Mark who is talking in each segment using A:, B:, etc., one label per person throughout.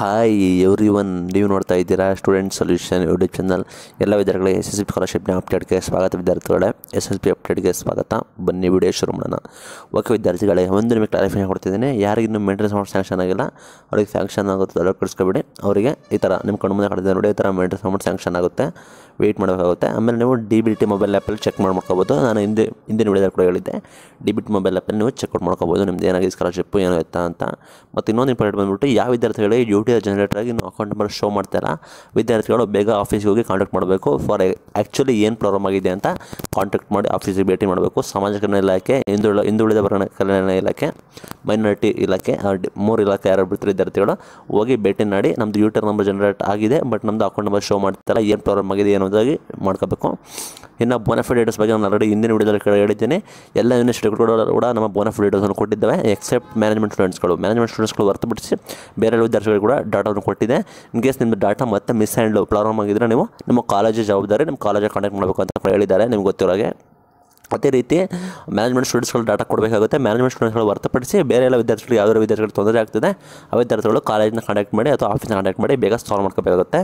A: hi every one ನೀವು ನೋಡ್ತಾ ಇದ್ದೀರಾ ಸ್ಟೂಡೆಂಟ್ ಸೊಲ್ಯೂಷನ್ ಯೂಟ್ಯೂಬ್ ಚಾನಲ್ ಎಲ್ಲ ವಿದ್ಯಾರ್ಥಿಗಳಿಗೆ ಎಸ್ ಎಸ್ ಬಿ ಸ್ಕಾಲರ್ಶಿಪ್ನ ಅಪ್ಡೇಟ್ಗೆ ಸ್ವಾಗತ ವಿದ್ಯಾರ್ಥಿಗಳೇ ಎಸ್ ಎಸ್ ಬಿ ಅಪ್ಡೇಟ್ಗೆ ಸ್ವಾಗತ ಬನ್ನಿ ವಿಡಿಯೋ ಶುರು ಮಾಡೋಣ ಓಕೆ ವಿದ್ಯಾರ್ಥಿಗಳೇ ಒಂದು ನಿಮಗೆ ಕ್ಲಾರಿಫೈ ಕೊಡ್ತಿದ್ದೀನಿ ಯಾರಿಗಿನ್ನೂ ಮೇಂಟೆನೆನ್ಸ್ ಅಮೌಂಟ್ ಸ್ಯಾಂಕ್ಷನ್ ಆಗಿಲ್ಲ ಅವ್ರಿಗೆ ಸ್ಯಾಂಕ್ಷನ್ ಆಗುತ್ತೆ ಅದರ ಕಳಿಸ್ಕೊಬಿಡಿ ಅವರಿಗೆ ಈ ಥರ ನಿಮ್ಮ ಕಣ್ಣು ಮುಂದೆ ನೋಡಿ ಈ ಥರ ಮೇಂಟೆನೆನ್ಸ್ ಅಮೌಂಟ್ ಸ್ಯಾಂಕ್ಷನ್ ಆಗುತ್ತೆ ವೆಯ್ಟ್ ಮಾಡಬೇಕಾಗುತ್ತೆ ಆಮೇಲೆ ನೀವು ಡಿ ಬಿ ಟಿ ಮೊಬೈಲ್ ಆ್ಯಪಲ್ಲಿ ಚೆಕ್ ಮಾಡಿ ಮಾಡ್ಕೋಬೋದು ನಾನು ಹಿಂದೆ ಹಿಂದಿನ ವಿಡಿಯೋದಲ್ಲಿ ಕೂಡ ಹೇಳಿದ್ದೆ ಡಿ ಬಿ ಟಿ ಮೊಬೈಲ್ ಆ್ಯಪಲ್ಲಿ ನೀವು ಚೆಕ್ಔಟ್ ಮಾಡ್ಕೋಬೋದು ನಿಮ್ದು ಏನಾಗಿದೆ ಸ್ಕಾಲರ್ಶಿಪ್ಪು ಇತ್ತ ಅಂತ ಮತ್ತು ಇನ್ನೊಂದು ಇಂಪಾರ್ಟೆಂಟ್ ಬಂದುಬಿಟ್ಟು ಯಾವ ವಿದ್ಯಾರ್ಥಿಗಳಿಗೆ ಯು ಟಿ ಆರ್ ಜನರೇಟರಾಗಿ ನೀವು ಅಕೌಂಟ್ ನಂಬರ್ ಶೋ ಮಾಡ್ತಾರ ವಿದ್ಯಾರ್ಥಿಗಳು ಬೇಗ ಆಫೀಸ್ಗೆ ಹೋಗಿ ಕಾಂಟ್ಯಾಕ್ಟ್ ಮಾಡಬೇಕು ಫಾರ್ ಆ್ಯಕ್ಚುಲಿ ಏನು ಪ್ರಾಬ್ಲಮ್ ಆಗಿದೆ ಅಂತ ಕಾಂಟ್ಯಾಕ್ಟ್ ಮಾಡಿ ಆಫೀಸಿಗೆ ಭೇಟಿ ಮಾಡಬೇಕು ಸಾಮಾಜಿಕ ಇಲಾಖೆ ಹಿಂದುಳ ಹಿಂದುಳಿದ ವರ್ಣ ಕಲ್ಯಾಣ ಇಲಾಖೆ ಮೈನಾರಿಟಿ ಇಲಾಖೆ ಮೂರು ಇಲಾಖೆ ಯಾರು ಬಿಡ್ತಾರೆ ವಿದ್ಯಾರ್ಥಿಗಳು ಹೋಗಿ ಭೇಟಿ ಮಾಡಿ ನಮ್ಮದು ಯೂಟ್ಯೂಬ್ ನಂಬರ್ ಜನರೇಟ್ ಆಗಿದೆ ಬಟ್ ನಮ್ಮದು ಅಕೌಂಟ್ ನಂಬರ್ ಶೋ ಮಾಡ್ತಾರೆ ಏನು ಪ್ರಾಬ್ಲಮ್ ಆಗಿದೆ ಏನು ಅನ್ನೋದಾಗಿ ಮಾಡ್ಕೋಬೇಕು ಇನ್ನು ಬೋನಫೈಡ್ ಡೇಟಸ್ ಬಗ್ಗೆ ನಾನು ಆಲ್ರೆಡಿ ಹಿಂದಿನ ವಿಡಿಯೋದಲ್ಲಿ ಕೇಳಿ ಹೇಳಿದ್ದೇನೆ ಎಲ್ಲ ಯೂನಿವರ್ಸಿಟಿಗಳು ಕೂಡ ನಮ್ಮ ಬೋನಫೈಡ್ ಡೇಟಸನ್ನು ಕೊಟ್ಟಿದ್ದಾವೆ ಎಕ್ಸೆಪ್ಟ್ ಮ್ಯಾನೇಜ್ಮೆಂಟ್ ಸ್ಟೂಡೆಂಟ್ಸ್ಗಳು ಮ್ಯಾನೇಜ್ಮೆಂಟ್ ಸ್ಟೂಡೆಂಟ್ಸ್ಗಳು ಹೊರತುಪಡಿಸಿ ಬೇರೆ ವಿದ್ಯಾರ್ಥಿಗಳು ಕೂಡ ಡಾಟಾವನ್ನು ಕೊಟ್ಟಿದೆ ಇನ್ ಕೇಸ್ ನಿಮ್ಮ ಡಾಟಾ ಮತ್ತೆ ಮಿಸ್ ಹ್ಯಾಂಡ್ಲು ಪ್ರಾಬ್ಲಮ್ ಆಗಿದ್ದರೆ ನೀವು ನಿಮ್ಮ ಕಾಲೇಜ್ ಜವಾಬ್ದಾರಿ ನಿಮ್ಮ ಕಾಲೇಜಿಗೆ ಕಾಂಟ್ಯಾಕ್ಟ್ ಮಾಡಬೇಕು ಅಂತ ಹೇಳಿದ್ದಾರೆ ನಿಮ್ಗೆ ಗೊತ್ತಿರೋಗೆ ಅದೇ ರೀತಿ ಮ್ಯಾನೇಜ್ಮೆಂಟ್ ಸ್ಟೂಡೆಂಟ್ಸ್ಗಳು ಡಾಟಾ ಕೊಡಬೇಕಾಗುತ್ತೆ ಮ್ಯಾನೇಜ್ಮೆಂಟ್ ಸ್ಟೂಡೆಂಟ್ಸ್ಗಳು ಹೊರತುಪಡಿಸಿ ಬೇರೆ ಎಲ್ಲ ವಿದ್ಯಾರ್ಥಿಗಳು ಯಾವ್ಯಾವ ವಿದ್ಯಾರ್ಥಿಗಳು ತೊಂದರೆ ಆಗ್ತದೆ ಆ ವಿದ್ಯಾರ್ಥಿಗಳು ಕಾಲೇಜ್ನ ಕಂಡಕ್ಟ್ ಮಾಡಿ ಅಥವಾ ಆಫೀಸ್ನ ಕಾಂಟ್ಯಾಕ್ಟ್ ಮಾಡಿ ಬೇಗ ಸಾಲ್ವ್ ಮಾಡ್ಕೋಬೇಕಾಗುತ್ತೆ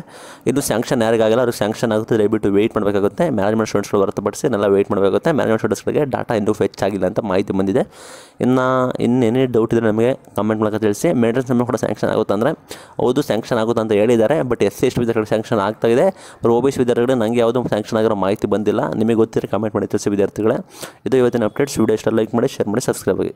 A: ಇನ್ನು ಸ್ಯಾಂಕ್ಷನ್ ಯಾರಿಗಾಗಲ್ಲ ಅವ್ರಿಗೆ ಸ್ಯಾಂಕ್ಷನ್ ಆಗುತ್ತೆ ದಯವಿಟ್ಟು ವೆಯ್ಟ್ ಮಾಡಬೇಕಾಗುತ್ತೆ ಮ್ಯಾನೇಜ್ಮೆಂಟ್ ಸ್ಟೂಡೆಂಟ್ಸ್ಗಳು ಹೊರತುಪಡಿಸಿ ಎಲ್ಲ ವೆಯ್ಟ್ ಮಾಡಬೇಕಾಗುತ್ತೆ ಮ್ಯಾನೇಜ್ಮೆಂಟ್ ಸ್ಟೂಡೆಂಟ್ಸ್ಗಳಿಗೆ ಡಾಟಾ ಇನ್ನೂ ಫೆಚ್ ಆಗಿಲ್ಲ ಅಂತ ಮಾಹಿತಿ ಬಂದಿದೆ ಇನ್ನು ಇನ್ನೇನೇ ಡೌಟ್ ಇದ್ದರೆ ನಮಗೆ ಕಮೆಂಟ್ ಮೂಲಕ ತಿಳಿಸಿ ಮೇಡರ್ಸ್ ನಮಗೆ ಕೂಡ ಸ್ಯಾಂಕ್ಷನ್ ಆಗುತ್ತೆ ಅಂದರೆ ಹೌದು ಸ್ಯಾಂಕ್ಷನ್ ಆಗುತ್ತೆ ಅಂತ ಹೇಳಿದ್ದಾರೆ ಬಟ್ ಎಸ್ ಸಿ ಎಷ್ಟು ವಿದ್ಯಾರ್ಥಿಗಳು ಸ್ಯಾಂಕ್ಷನ್ ಇದೆ ಬಟ್ ಒ ಬಿ ಸಿ ವಿದ್ಯಾರ್ಥಿಗಳು ನನಗೆ ಯಾವುದೂ ಸ್ಯಾಂಕ್ಷನ್ ಆಗಿರೋ ಮಾಹಿತಿ ಬಂದಿಲ್ಲ ನಿಮಗೆ ಗೊತ್ತಿರೋ ಕಮೆಂಟ್ ಮಾಡಿ ತಿಳಿಸಿ ವಿದ್ಯಾರ್ಥಿಗಳೇ ಇದು ಇವತ್ತಿನ ಅಪ್ಡೇಟ್ಸ್ ವೀಡಿಯೋ ಇಷ್ಟ ಲೈಕ್ ಮಾಡಿ ಶೇರ್ ಮಾಡಿ ಸಬ್ಸ್ಕ್ರೈಬ್ ಆಗಿ